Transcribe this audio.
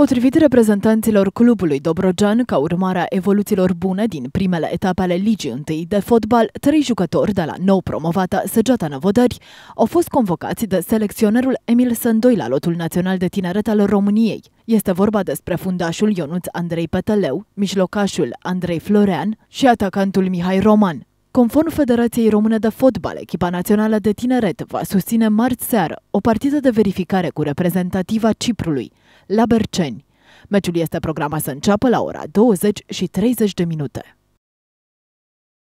Potrivit reprezentanților clubului Dobrogean, ca urmare a evoluțiilor bune din primele etape ale Ligii 1 de fotbal, trei jucători de la nou promovată Săgeata Năvodări au fost convocați de selecționerul Emil Sândoi la lotul național de tineret al României. Este vorba despre fundașul Ionuț Andrei Petăleu, mijlocașul Andrei Florean și atacantul Mihai Roman. Conform Federației Române de Fotbal, echipa națională de tineret va susține marți seară o partidă de verificare cu reprezentativa Ciprului, la Berceni. Meciul este programat să înceapă la ora 20 și 30 de minute.